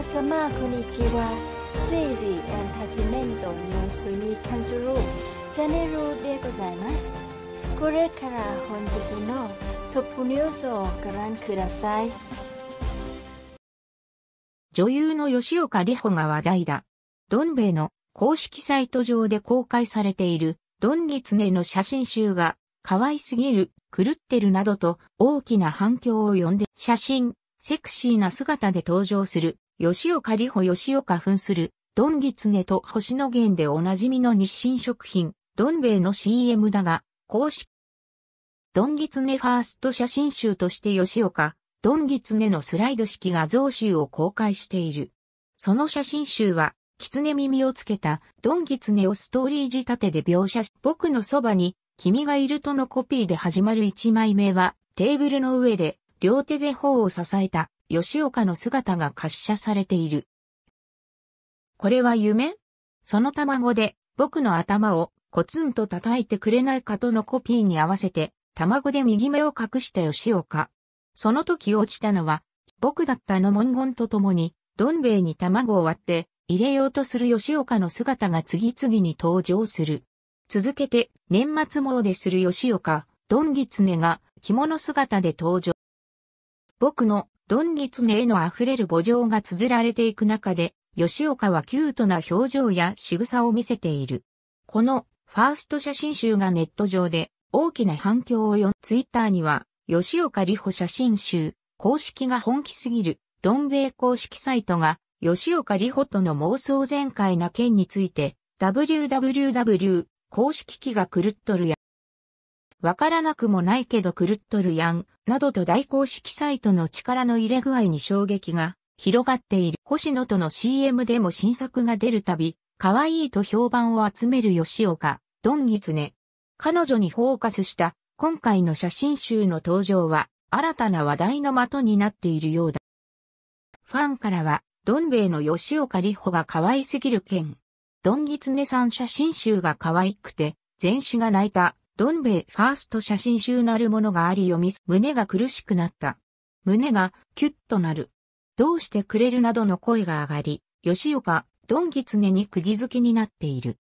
皆様こんにちは政治エンターテイメントニュースに関するチャンネルでございますこれから本日のトップニュースをご覧ください女優の吉岡里帆が話題だドンベの公式サイト上で公開されているドンギツネの写真集が可愛すぎる、狂ってるなどと大きな反響を呼んで写真、セクシーな姿で登場する吉岡里穂吉岡扮する、ドンギツネと星野源でおなじみの日清食品、ドンベイの CM だが、公式。ドンギツネファースト写真集として吉岡、ドンギツネのスライド式画像集を公開している。その写真集は、キツネ耳をつけたドンギツネをストーリー仕立てで描写し、僕のそばに君がいるとのコピーで始まる一枚目は、テーブルの上で両手で頬を支えた吉岡の姿が滑車されている。これは夢その卵で、僕の頭をコツンと叩いてくれないかとのコピーに合わせて、卵で右目を隠した吉岡。その時落ちたのは、僕だったの文言とともに、どん兵衛に卵を割って、入れようとする吉岡の姿が次々に登場する。続けて、年末詣でする吉岡、どんぎつねが、着物姿で登場。僕のドンリツネへの溢れる墓情が綴られていく中で、吉岡はキュートな表情や仕草を見せている。このファースト写真集がネット上で大きな反響を呼ん、ツイッターには、吉岡里穂写真集、公式が本気すぎる、ドンイ公式サイトが、吉岡里穂との妄想全開な件について、www 公式機が狂っとるや、わからなくもないけど狂っとるやん、などと大公式サイトの力の入れ具合に衝撃が広がっている。星野との CM でも新作が出るたび、可愛いと評判を集める吉岡、ドンギツネ。彼女にフォーカスした今回の写真集の登場は新たな話題の的になっているようだ。ファンからは、ドンベイの吉岡里穂が可愛すぎる件。ドンギツネさん写真集が可愛くて、全紙が泣いたどん兵衛ファースト写真集なるものがあり読み、胸が苦しくなった。胸がキュッとなる。どうしてくれるなどの声が上がり、吉岡、どんぎつねに釘付けになっている。